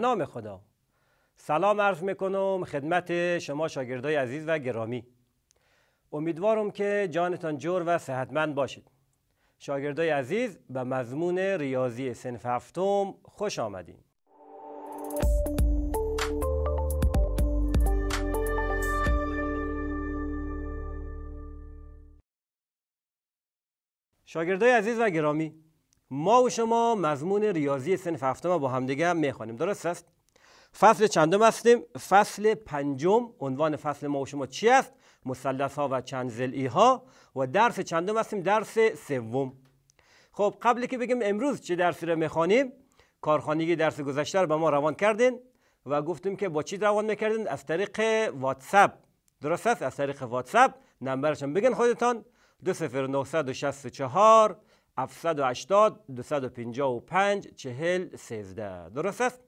نام خدا سلام عرض میکنم خدمت شما شاگردای عزیز و گرامی امیدوارم که جانتان جور و صحتمند باشید شاگردای عزیز به مضمون ریاضی سنف هفتم خوش آمدین شاگردای عزیز و گرامی ما و شما مضمون ریاضی سنف ما با همدیگه میخوانیم درست است فصل چندم هستیم فصل پنجم عنوان فصل ما و شما چی است مسلس ها و چند ها و درس چندم هستیم درس سوم خب قبلی که بگیم امروز چه درسی رو میخوانیم کارخانگی درس گذشته رو به ما روان کردین و گفتیم که با چی روان میکردین از طریق واتساپ درست است از طریق واتساپ نمبرشون بگین خودتان 2964 780 255 40 13 درست است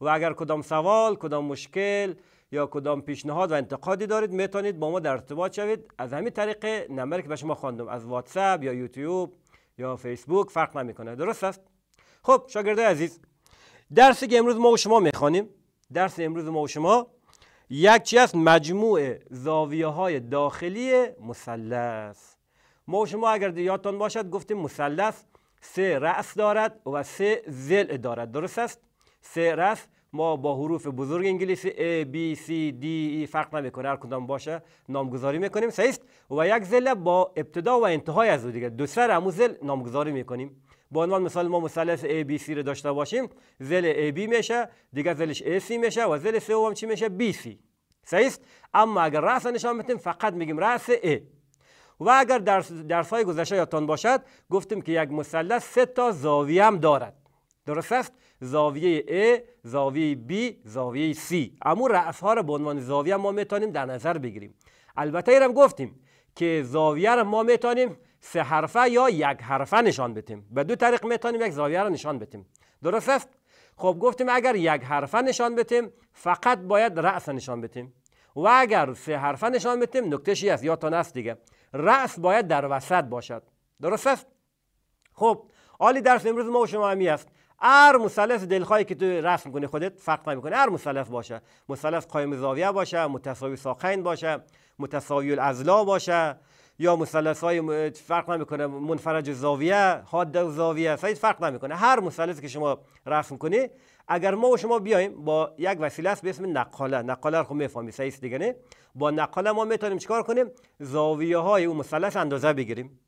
و اگر کدام سوال کدام مشکل یا کدام پیشنهاد و انتقادی دارید میتونید با ما در ارتباط شوید از همین طریق نمبری که به شما خواندم از واتساپ یا یوتیوب یا فیسبوک فرق نمیکنه درست است خب شاگردای عزیز درسی که امروز ما و شما میخوانیم درس امروز ما و شما یک چی است مجموع زاویه های داخلی مثلث ما شما اگر یادتان باشد گفتیم مثلث سه رأس دارد و سه زل دارد درست است سه رأس ما با حروف بزرگ انگلیسی A, B, C, D, E فرق کنه هر کدام باشه نامگذاری میکنیم سیست و یک زل با ابتدا و انتهای از او دیگه دو سر همون زل نامگذاری میکنیم با عنوان مثال ما مثلث C رو داشته باشیم زل B میشه دیگه زلش C میشه و زل سوم چی میشه C صحیح است اما اگر رأس نشان بدیم فقط میگیم رأس A و اگر درس, درس های گذشته یادتان باشد گفتیم که یک مثلث سه تا زاویه هم دارد درست است زاویه A زاویه B زاویه C اما رأس ها را به عنوان زاویه ما میتونیم در نظر بگیریم البته ایرم گفتیم که زاویه را ما میتونیم سه حرفه یا یک حرفه نشان بدیم به دو طریق میتونیم یک زاویه را نشان بدیم درست است خب گفتیم اگر یک حرفه نشان بدیم فقط باید رأس نشان بدیم و اگر سه حرفه نشان بدیم نکتهش است یا تا دیگه رأس باید در وسط باشد درست است خب عالی درس امروز ما و شما همی است هر مثلث دلخواهی که تو رسم کنی خودت فرق نمیکنه هر مثلث باشه مثلث قایم زاویه باشه متساوی ساقین باشه متساوی الازلا باشه یا مثلث های فرق نمیکنه منفرج زاویه حاد و زاویه سایز فرق نمیکنه هر مثلثی که شما رسم کنی اگر ما و شما بیایم با یک وسیله است به اسم نقاله نقاله رو خب میفهمی سایز دیگه نه با نقاله ما میتونیم چیکار کنیم زاویه های اون مثلث اندازه بگیریم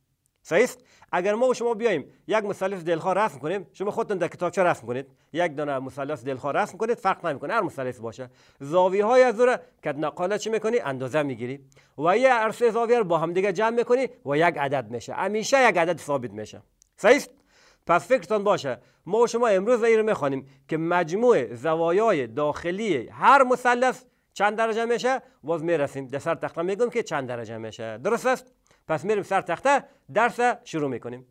صحیح اگر ما و شما بیایم یک مثلث دلخواه رسم کنیم شما خودتون در کتابچه رسم کنید یک دانه مثلث دلخوا رسم کنید فرق نمیکنه هر مثلث باشه زاویه های از دوره که نقاله چی میکنی اندازه میگیری و یه عرصه زاویه رو با هم دیگه جمع میکنی و یک عدد میشه همیشه یک عدد ثابت میشه صحیح پس فکرتان باشه ما و شما امروز این رو میخوانیم که مجموع زوایای داخلی هر مثلث چند درجه میشه باز میرسیم در سر تخته میگم که چند درجه میشه درست است پس میریم سر تخته درس شروع میکنیم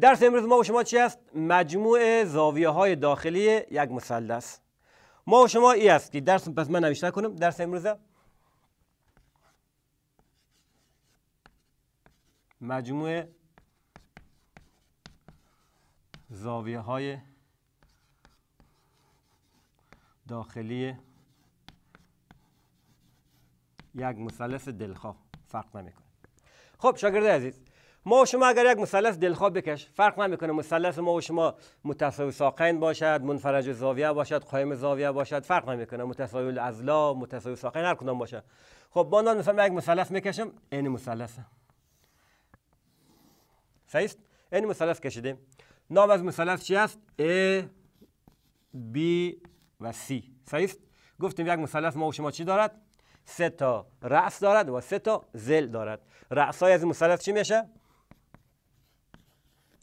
درس امروز ما و شما چی است مجموع زاویه های داخلی یک مثلث ما و شما ای است که درس پس من نوشته کنم درس امروز مجموع زاویه های داخلی یک مثلث دلخواه فرق نمیکنه خب شاگرد عزیز ما و شما اگر یک مثلث دلخواه بکش فرق نمیکنه مثلث ما و شما متساوی ساقین باشد منفرج زاویه باشد قایم زاویه باشد فرق نمیکنه متساوی الاضلاع متساوی ساقین هر کدام باشه خب ما مثلا یک مثلث میکشم این مثلثه Saist این مثلث کشیدیم نام از مثلث چی است A B و C سایست گفتیم یک مثلث ما و شما چی دارد سه تا رأس دارد و سه تا زل دارد رأس های از این مثلث چی میشه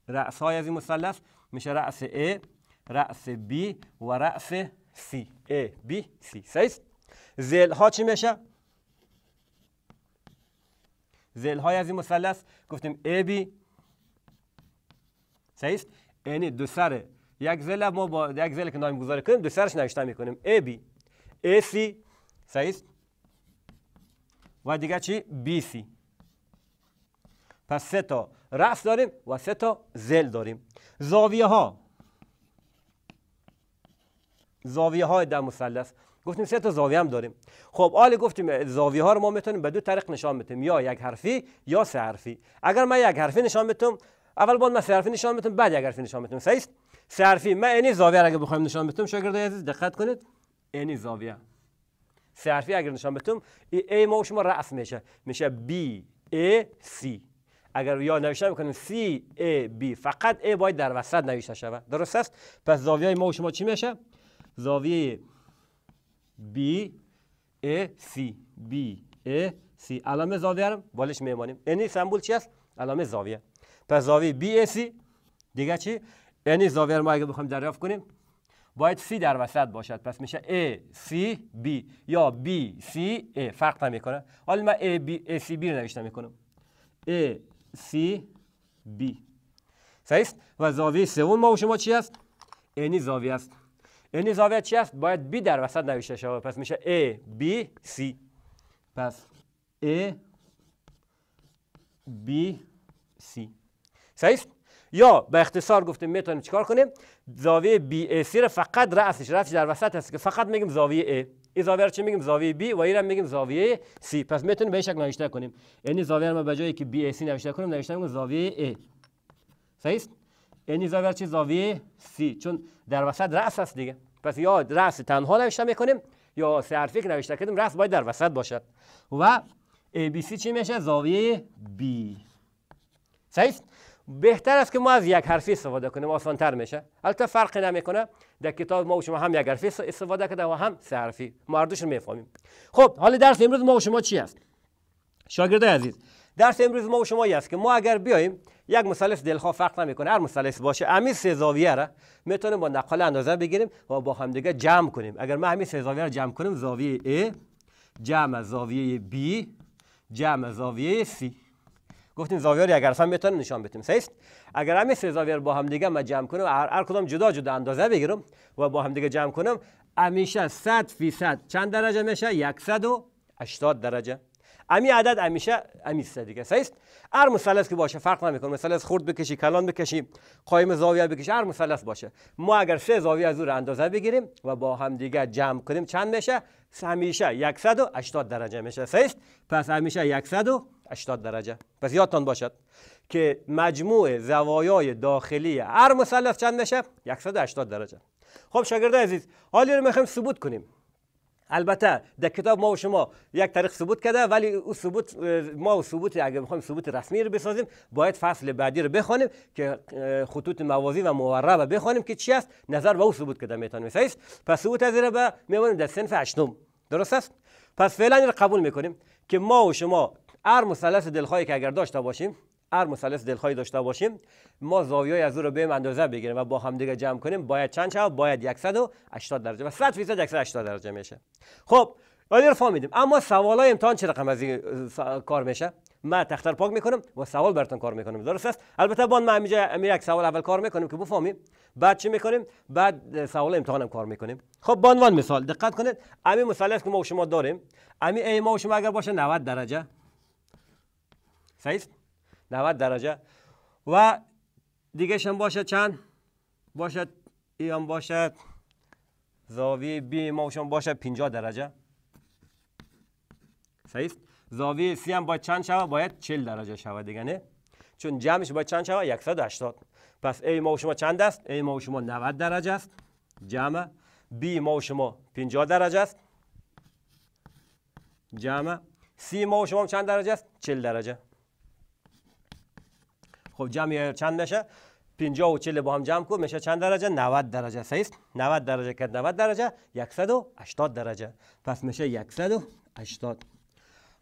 رأس های از این مثلث میشه رأس A رأس B و رأس C A B C سایست زل ها چی میشه زل های از این مثلث گفتیم A B صحیح یعنی دو سر یک زل ما با یک زل که گذاره کنیم دو سرش نوشته میکنیم ای سی صحیح و دیگه چی بی سی پس سه تا رأس داریم و سه تا زل داریم زاویه ها زاویه های در مثلث گفتیم سه تا زاویه هم داریم خب حالا گفتیم زاویه ها رو ما میتونیم به دو طریق نشان بدیم یا یک حرفی یا سه حرفی اگر من یک حرفی نشان بدم اول باید من صرفی نشان بدم بعد اگر نشان بدم صحیح صرفی ما عین زاویه اگر بخوایم نشان بدم شاگرد عزیز دقت کنید این زاویه صرفی اگر نشان بدم ای ما و شما رأس میشه میشه B A C اگر یا نوشته میکنیم C A B فقط A باید در وسط نوشته شود درست است پس زاویه ما و شما چی میشه زاویه B A C B A سی علامه زاویه رو بالش میمانیم این یعنی سمبول چی است علامه زاویه پس زاویه بی سی دیگه چی یعنی زاویه ما اگه بخوایم دریافت کنیم باید سی در وسط باشد پس میشه A C B یا B C A فرق نمیکنه حالا من A B A C B رو میکنم A C B صحیح و زاویه سوم ما و شما چی است یعنی زاویه است یعنی زاویه چی است باید B در وسط نوشته شود پس میشه A B C پس A B C صحیح یا به اختصار گفتیم میتونیم چیکار کنیم زاویه BAC را فقط رأسش رأسش در وسط هست که فقط میگیم زاویه ای این زاویه رو چی میگیم زاویه B و این میگیم زاویه C پس میتونیم به شکل نوشته کنیم یعنی زاویه رو به جایی که BAC نوشته کنیم نوشته میگیم زاویه A صحیح یعنی زاویه چی زاویه C چون در وسط رأس است دیگه پس یا رأس تنها نوشته میکنیم یا سه حرفی که نوشته کردیم رأس باید در وسط باشد و ABC چی میشه زاویه B صحیح بهتر است که ما از یک حرفی استفاده کنیم آسانتر میشه البته فرقی نمیکنه در کتاب ما و شما هم یک حرفی استفاده کرده و هم سه حرفی ما رو میفهمیم خب حالا درس امروز ما و شما چی است شاگرده عزیز درس امروز ما و شما است که ما اگر بیایم یک مثلث دلخواه فرق نمیکنه هر مثلث باشه همین سه زاویه را میتونیم با نقاله اندازه بگیریم و با دیگه جمع کنیم اگر ما همین سه زاویه را جمع کنیم زاویه A جمع زاویه B جمع زاویه C گفتیم زاویه رو اگر اصلا بتونیم نشان بدیم صحیح اگر همین سه زاویه با هم دیگه ما جمع کنم هر کدام جدا جدا اندازه بگیرم و با هم دیگه جمع کنم همیشه 100 فیصد چند درجه میشه 180 درجه امی عدد همیشه امی سه دیگه صحیح هر مثلث که باشه فرق نمیکنه مثلث خرد بکشی کلان بکشی قایم زاویه بکشی هر مثلث باشه ما اگر سه زاویه از او رو اندازه بگیریم و با هم دیگه جمع کنیم چند میشه همیشه 180 درجه میشه صحیح پس همیشه 100 80 درجه پس یادتان باشد که مجموع زوایای داخلی هر مثلث چند میشه 180 درجه خب شاگرد عزیز حالا رو میخوایم ثبوت کنیم البته در کتاب ما و شما یک طریق ثبوت کرده ولی او ثبوت ما و ثبوت اگر میخوایم ثبوت رسمی رو بسازیم باید فصل بعدی رو بخونیم که خطوط موازی و رو بخونیم که چی است نظر به او ثبوت کرده میتونیم صحیح پس ثبوت از رو به میمونیم در صنف هشتم درست است پس فعلا رو قبول میکنیم که ما و شما هر مثلث دلخواهی که اگر داشته باشیم هر مثلث دلخواهی داشته باشیم ما زاویه از او رو به اندازه بگیریم و با هم دیگه جمع کنیم باید چند شود باید 180 درجه و 100 فیصد 180 درجه میشه خب آیا رو فهمیدیم اما سوال های امتحان چه رقم از این کار میشه ما تختر پاک میکنم و سوال براتون کار میکنم درست است البته بان ما همینجا یک سوال اول کار میکنیم که بفهمیم بعد چی میکنیم بعد سوال امتحان هم کار میکنیم خب بانوان مثال دقت کنید همین مثلث که ما و شما داریم همین ما و شما اگر باشه 90 درجه صحیح 90 درجه و دیگه هم باشه چند باشد ای هم باشد زاویه بی ما شما باشه 50 درجه صحیح زاویه سی هم باید چند شود باید 40 درجه شود دیگه نه چون جمعش باید چند شود 180 پس ای ما شما چند است ای ما شما 90 درجه است جمع بی ما شما 50 درجه است جمع سی ما شما چند درجه است 40 درجه خب جمع چند میشه 50 و 40 با هم جمع کن میشه چند درجه 90 درجه صحیح 90 درجه که 90 درجه 180 درجه پس میشه 180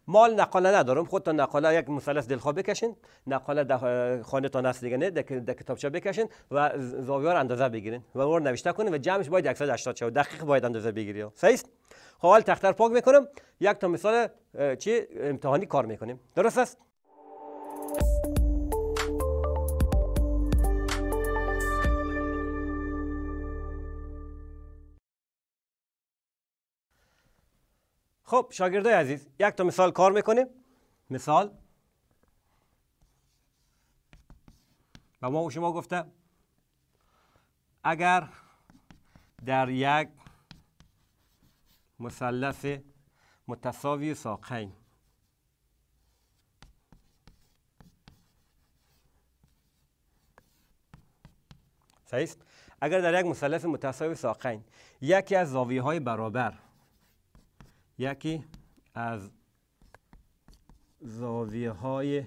مال نقاله ندارم خودتون نقاله یک مثلث دلخوا بکشین نقاله در خانه تا هست دیگه نه در کتابچه بکشین و زاویه رو اندازه بگیرین و اون نوشته کنین و جمعش باید 180 شه دقیق باید اندازه بگیری صحیح خب حال تختر پاک میکنم یک تا مثال چی امتحانی کار میکنیم درست است خب شاگردای عزیز یک تا مثال کار میکنیم مثال و ما شما گفته اگر در یک مثلث متساوی ساقین صحیح اگر در یک مثلث متساوی ساقین یکی از زاویه های برابر یکی از زاویه های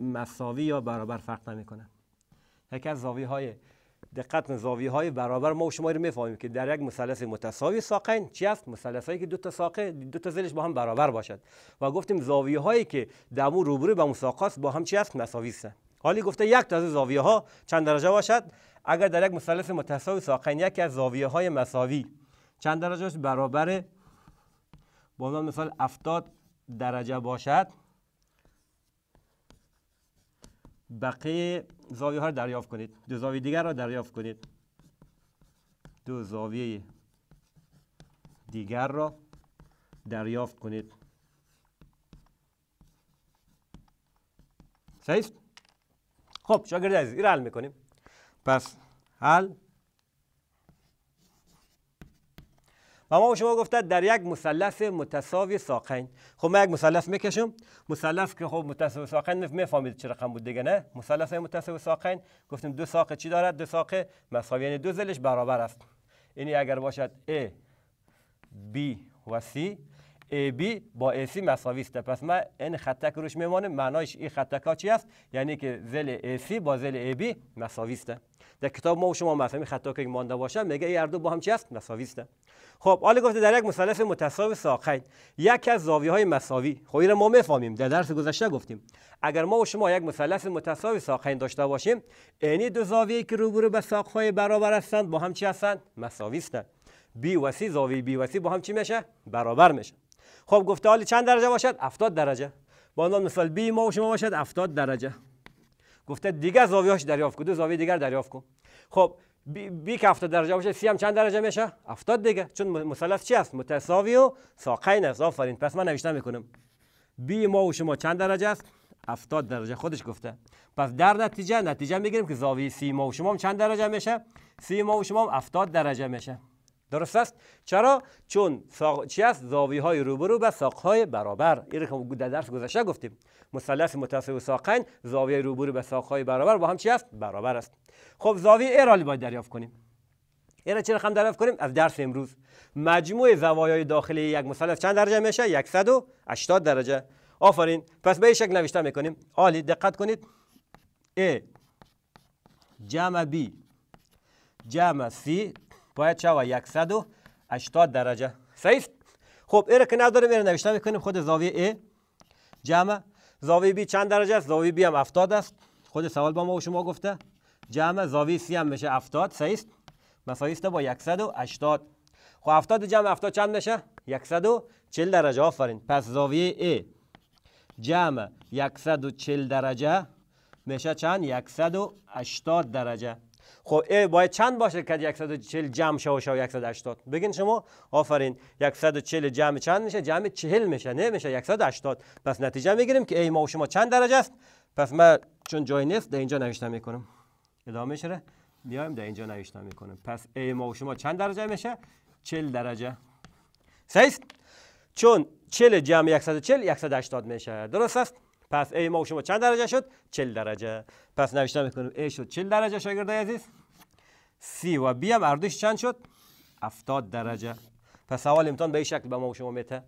مساوی یا برابر فرق کنه یکی از زاویه های دقت زاویه های برابر ما و شما رو میفهمیم که در یک مثلث متساوی ساقین چی است مثلث هایی که دو تا ساقه دو تا زلش با هم برابر باشد و گفتیم زاویه هایی که دمو روبرو به با هم چی است مساوی هستند حالی گفته یک تا از زاویه ها چند درجه باشد اگر در یک مثلث متساوی ساقین یکی از زاویه های مساوی چند درجه برابر با عنوان مثال 70 درجه باشد بقیه زاویه ها را دریافت کنید دو زاویه دیگر را دریافت کنید دو زاویه دیگر را دریافت کنید صحیح خب شاگرد عزیز این حل میکنیم پس حل و ما شما گفته در یک مثلث متساوی ساقین خب ما یک مثلث میکشم مثلث که خب متساوی ساقین میفهمید چه رقم بود دیگه نه مثلث متساوی ساقین گفتیم دو ساق چی دارد دو ساق مساوی یعنی دو زلش برابر است یعنی اگر باشد A B و C A B با C مساوی است پس ما این خطک روش میمانه معنایش این خطک ها چی است یعنی که زل A C با زل B مساوی است در کتاب ما و شما مفهمی خطا که مانده باشه میگه این اردو با هم چی است مساوی است خب آل گفته در یک مثلث متساوی ساقین یکی از زاویه های مساوی خب این ما میفهمیم در درس گذشته گفتیم اگر ما و شما یک مثلث متساوی ساقین داشته باشیم یعنی دو زاویه که روبرو به ساق های برابر هستند با هم چی هستند مساوی هستند بی و سی زاویه بی و سی با هم چی میشه برابر میشه خب گفته حالی چند درجه باشد 70 درجه با عنوان مثال بی ما و شما باشد 70 درجه گفته زاویه هاش دریافت کن دو زاویه دیگر دریافت کن خب بی که درجه باشه سی هم چند درجه میشه 70 دیگه چون مثلث چی است متساوی و ساقین است آفرین پس من نوشته میکنم بی ما و شما چند درجه است 70 درجه خودش گفته پس در نتیجه نتیجه میگیریم که زاویه سی ما و شما هم چند درجه میشه سی ما و شما هم 70 درجه میشه درست است چرا چون ساق... چی است زاویه های روبرو به ساق های برابر این که در درس گذشته گفتیم مثلث متساوی ساقین زاویه روبرو به ساق های برابر با هم چی است برابر است خب زاویه ای را باید دریافت کنیم این را چه رقم دریافت کنیم از درس امروز مجموع زوایای داخلی یک مثلث چند درجه میشه 180 درجه آفرین پس به این شکل نوشته میکنیم عالی دقت کنید ا جمع بی جمع باید چه 180 درجه صحیح خب ایره که نداریم ایره نوشته میکنیم خود زاویه ای جمع زاویه بی چند درجه است زاویه بی هم 70 است خود سوال با ما و شما گفته جمع زاویه سی هم میشه 70 صحیح مساوی با 180 خب 70 جمع 70 چند میشه 140 درجه آفرین پس زاویه ای جمع 140 درجه میشه چند 180 درجه خب ای باید چند باشه که 140 جمع شه و شه 180 بگین شما آفرین 140 جمع چند میشه جمع 40 میشه نه میشه 180 پس نتیجه میگیریم که ای ما و شما چند درجه است پس من چون جای نیست در اینجا نوشته میکنم ادامه میشه میایم در اینجا نوشته میکنم پس ای ما و شما چند درجه میشه 40 درجه صحیح چون 40 جمع 140 180 میشه درست است پس ای ما شما چند درجه شد 40 درجه پس نوشتم میکنیم ای شد 40 درجه شاگردای عزیز سی و بی هم اردوش چند شد 70 درجه پس سوال امتحان به این شکل به ما شما میته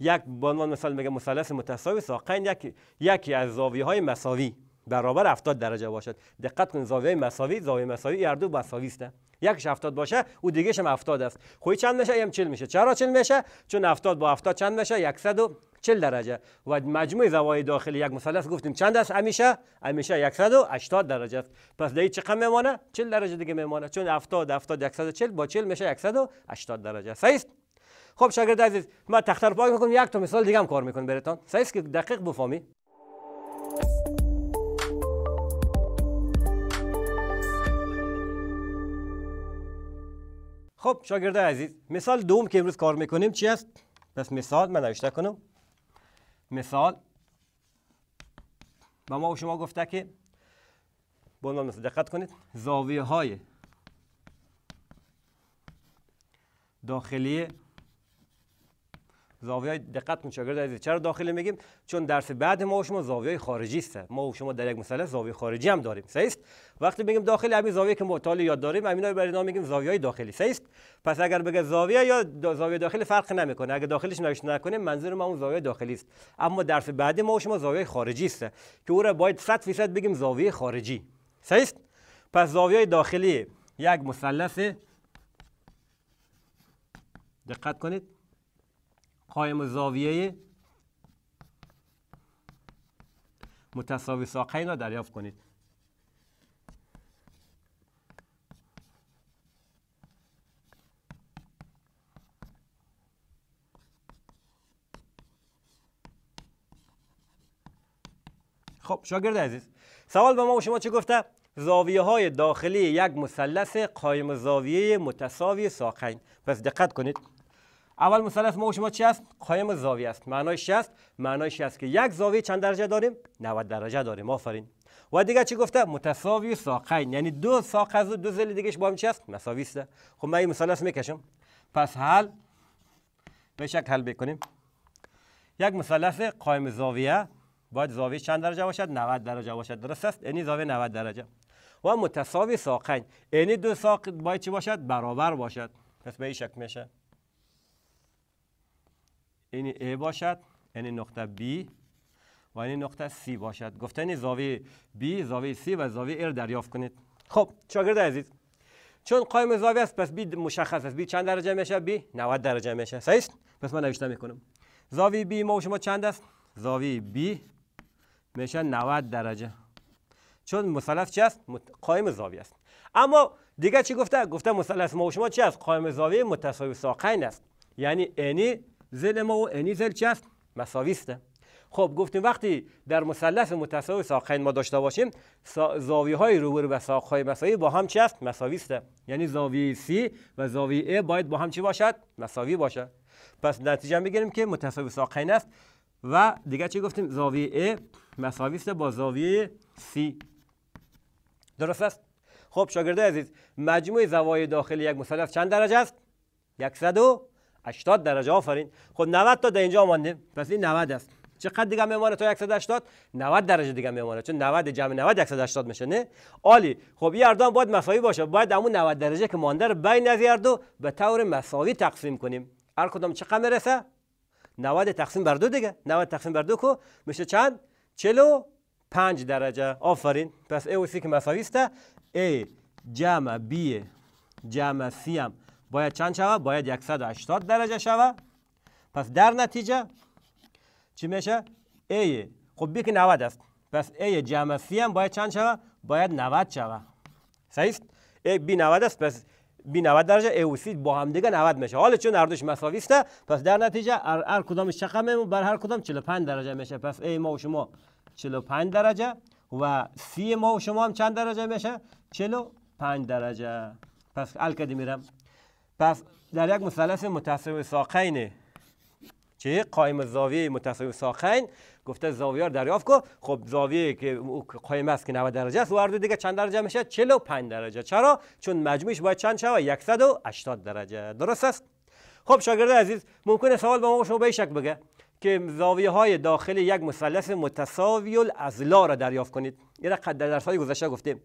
یک به عنوان مثال میگه مثلث متساوی ساقین یک یکی از زاویه های مساوی برابر 70 درجه باشد دقت کن زاویه مساوی زاویه مساوی اردو دو مساوی است یکش 70 باشه او دیگهش هم 70 است خب چند میشه هم 40 میشه چرا 40 میشه چون 70 با 70 چند میشه 100 40 درجه و مجموع زوایای داخلی یک مثلث گفتیم چند است همیشه همیشه 180 درجه است پس دیگه چقدر میمانه 40 درجه دیگه میمانه چون 70 70 140 با 40 میشه 180 درجه صحیح است خب شاگرد عزیز ما تخته رو پاک میکنم یک تا مثال دیگه هم کار میکنم براتون صحیح است که دقیق بفهمی خب شاگرد عزیز مثال دوم که امروز کار میکنیم چی است پس مثال من نوشته کنم مثال و ما شما گفته که با دقت کنید زاویه های داخلی زاویه دقت کن شاگرد عزیز چرا داخل میگیم چون درس بعد ما و شما زاویه خارجی است ما و شما در یک مثلث زاویه خارجی هم داریم صحیح وقتی میگیم داخلی همین زاویه که مطالعه یاد داریم همینا برای نام میگیم زاویه داخلی صحیح پس اگر بگه زاویه یا زاویه داخلی فرق نمیکنه اگه داخلش نوشته نکنیم منظور ما اون زاویه داخلی است اما درس بعدی ما و شما زاویه خارجی است که او را باید 100 درصد بگیم زاویه خارجی صحیح پس زاویه داخلی یک مثلث دقت کنید قایم زاویه متساوی ساقین را دریافت کنید خب شاگرد عزیز سوال به ما و شما چه گفته زاویه های داخلی یک مثلث قایم زاویه متساوی ساقین پس دقت کنید اول مثلث ما و شما چی است قایم زاویه است معنای است؟ معنای است که یک زاویه چند درجه داریم 90 درجه داریم آفرین و دیگه چی گفته متساوی ساقین یعنی دو ساق از دو زل دیگهش با هم چی است مساوی است خب من این مثلث میکشم پس حل به شک حل بکنیم یک مثلث قایم زاویه باید زاویه چند درجه باشد 90 درجه باشد درست است یعنی زاویه 90 درجه و متساوی ساقین یعنی دو ساق باید چی باشد برابر باشد پس به این شکل میشه این A باشد این نقطه B و این نقطه C باشد گفتن زاویه B زاویه C و زاویه R دریافت کنید خب شاگرد عزیز چون قایم زاویه است پس B مشخص است B چند درجه میشه B 90 درجه میشه صحیح پس من نوشته میکنم زاویه B ما شما چند است زاویه B میشه 90 درجه چون مثلث چی است قایم زاویه است اما دیگه چی گفته گفته مثلث ما شما چی است قایم زاویه متساوی ساقین است یعنی انی زل ما و انی زل چی است خب گفتیم وقتی در مثلث متساوی ساقین ما داشته باشیم زاویه های روبرو و ساقهای مساوی با هم چی است یعنی زاویه C و زاویه A باید با هم چی باشد مساوی باشد پس نتیجه میگیریم که متساوی ساقین است و دیگه چی گفتیم زاویه A مساوی با زاویه C درست است خب شاگرده عزیز مجموع زوایای داخلی یک مثلث چند درجه است 80 درجه آفرین خب 90 تا در اینجا مانده پس این 90 است چقدر دیگه میمونه تا 180 90 درجه دیگه میمونه چون 90 جمع 90 180 میشه نه عالی خب این اردام باید مساوی باشه باید همون 90 درجه که مانده رو بین از دو به طور مساوی تقسیم کنیم هر کدام چقدر میرسه 90 تقسیم بر دو دیگه 90 تقسیم بر دو کو میشه چند 45 درجه آفرین پس ای و سی که مساوی است ای جمع بی جمع سی هم باید چند شود؟ باید 180 درجه شود پس در نتیجه چی میشه؟ ای خب بی که 90 است پس ای جمع سی هم باید چند شود؟ باید 90 شود صحیح است؟ ای بی 90 است پس بی 90 درجه ای و سی با هم دیگه 90 میشه حالا چون اردوش مساویسته مساوی است پس در نتیجه هر کدام میمون بر هر کدام 45 درجه میشه پس ای ما و شما 45 درجه و سی ما و شما هم چند درجه میشه 45 درجه پس ال میرم پس در یک مثلث متصل ساقین چه قایم زاویه متصل ساقین گفته زاویه رو دریافت کو خب زاویه که قایم است که 90 درجه است وارد دیگه چند درجه میشه 45 درجه چرا چون مجموعش باید چند شوه 180 درجه درست است خب شاگرد عزیز ممکنه سوال به ما شما به شک بگه که زاویه های داخل یک مثلث متساوی الاضلاع را دریافت کنید این را در درس های گذشته گفتیم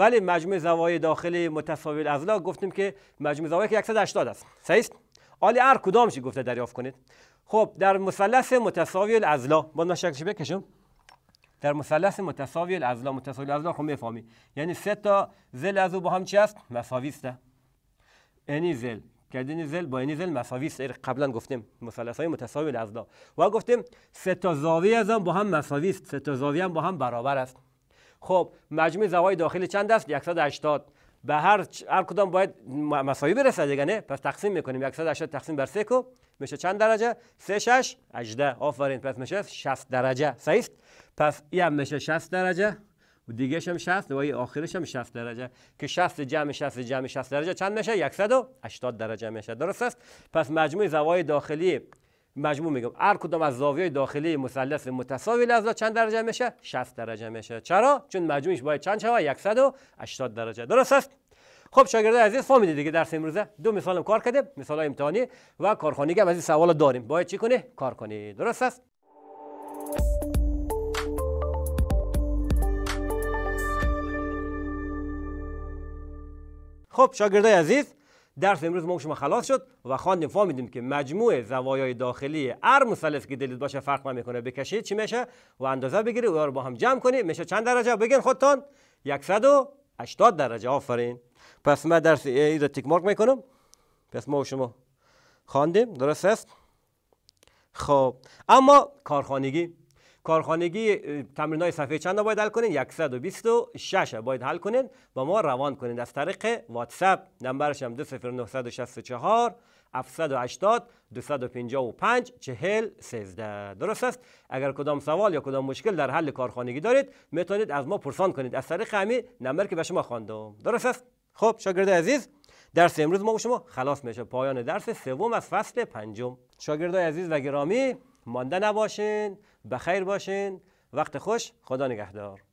ولی مجموع زوایای داخل متساوی اضلاع گفتیم که مجموع زوایای که 180 است صحیح حالا هر کدامش گفته دریافت کنید خب در مثلث متساوی الاضلاع با نشکش بکشم در مثلث متساوی الاضلاع متساوی الاضلاع خب میفهمی یعنی سه تا زل از او با هم چی است مساوی است یعنی زل کردن زل با این زل مساوی است قبلا گفتیم مثلث های متساوی الاضلاع و گفتیم سه تا زاویه از هم با هم مساوی است سه تا زاویه هم با هم برابر است خب مجموع زوای داخلی چند است 180 به هر هر کدام باید مساوی برسه دیگه نه پس تقسیم میکنیم 180 تقسیم بر 3 کو میشه چند درجه 3 6 18 آفرین پس میشه 60 درجه صحیح پس این میشه 60 درجه و دیگه هم 60 و آخرش هم 60 درجه که 60 جمع 60 جمع 60 درجه چند میشه 180 درجه میشه درست است پس مجموع زوای داخلی مجموع میگم هر کدام از زاویه داخلی مثلث متساوی الاضلاع چند درجه میشه 60 درجه میشه چرا چون مجموعش باید چند شوه 180 درجه درست است خب شاگردای عزیز فهمیدید دیگه درس امروزه دو مثال هم کار کردیم مثال های امتحانی و کارخانه هم از این سوال داریم باید چی کنه کار کنی درست است خب شاگردای عزیز درس امروز ما شما خلاص شد و خواندیم فهمیدیم که مجموع زوایای داخلی هر مثلث که دلت باشه فرق نمیکنه بکشید چی میشه و اندازه بگیری و رو با هم جمع کنی میشه چند درجه بگین خودتان 180 درجه آفرین پس ما درس ای رو تیک مارک میکنم پس ما شما خواندیم درست است خب اما کارخانگی کارخانگی تمرین های صفحه چند باید حل کنین 126 باید حل کنین با ما روان کنین از طریق واتساپ نمبرش هم 20964 780 255 40 13 درست است اگر کدام سوال یا کدام مشکل در حل کارخانگی دارید میتونید از ما پرسان کنید از طریق همین نمبر که به شما خواندم درست است خب شاگرد عزیز درس امروز ما با شما خلاص میشه پایان درس سوم از فصل پنجم شاگردای عزیز و گرامی مانده نباشین بخیر باشین وقت خوش خدا نگهدار